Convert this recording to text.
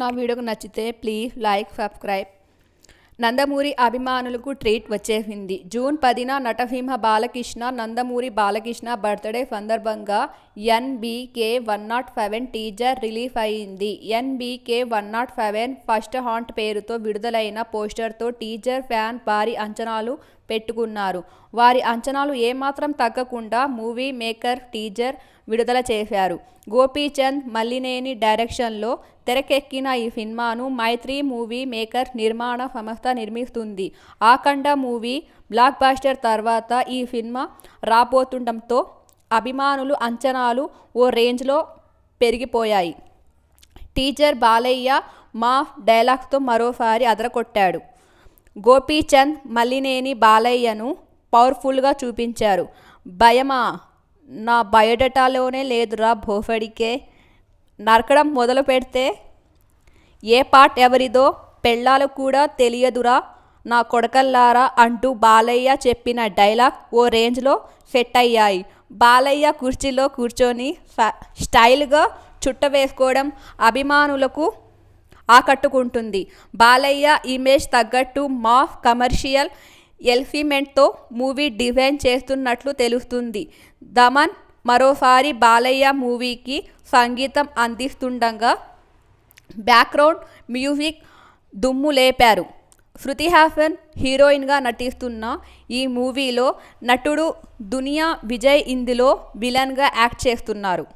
నా వీడియోకు నచ్చితే please like subscribe Nandamuri అభిమానులకు ట్రీట్ వచ్చేసింది జూన్ పదిన నటసింహ బాలకృష్ణ నందమూరి బాలకృష్ణ బర్త్డే సందర్భంగా NBK one not seven teaser release అయింది NBK one not seven first hunt పేరుతో విడుదలైన పోస్టర్తో టీజర్ ఫ్యాన్ భారీ అంచనాలు పెట్టుకున్నారు వారి అంచనాలు ఏమాత్రం తగ్గకుండా మూవీ మేకర్ టీజర్ విడుదల చేశారు గోపీచంద్ మల్లినేని డైరెక్షన్లో తెరకెక్కిన ఈ సినిమాను మైత్రి మూవీ మేకర్ నిర్మాణ సంస్థ నిర్మిస్తుంది ఆఖండ మూవీ బ్లాక్ బాస్టర్ తర్వాత ఈ సినిమా రాబోతుండటంతో అభిమానులు అంచనాలు ఓ రేంజ్లో పెరిగిపోయాయి టీచర్ బాలయ్య మా డైలాగ్స్తో మరోసారి అదరకొట్టాడు గోపీచంద్ మల్లినేని బాలయ్యను పవర్ఫుల్గా చూపించారు భయమా నా బయోడటాలోనే లేదురా భోఫడికే నరకడం మొదలు పెడితే ఏ పార్ట్ ఎవరిదో పెళ్ళాలు కూడా తెలియదురా నా కొడకల్లారా అంటూ బాలయ్య చెప్పిన డైలాగ్ ఓ రేంజ్లో సెట్ అయ్యాయి బాలయ్య కుర్చీలో కూర్చొని ఫ స్టైల్గా చుట్ట వేసుకోవడం అభిమానులకు ఆకట్టుకుంటుంది బాలయ్య ఇమేజ్ తగ్గట్టు మాఫ్ కమర్షియల్ ఎల్ఫిమెంట్తో మూవీ డిజైన్ చేస్తున్నట్లు తెలుస్తుంది దమన్ మరోసారి బాలయ్య మూవీకి సంగీతం అందిస్తుండగా బ్యాక్గ్రౌండ్ మ్యూజిక్ దుమ్ము లేపారు శృతి హాసన్ హీరోయిన్గా నటిస్తున్న ఈ మూవీలో నటుడు దునియా విజయ్ ఇందులో విలన్గా యాక్ట్ చేస్తున్నారు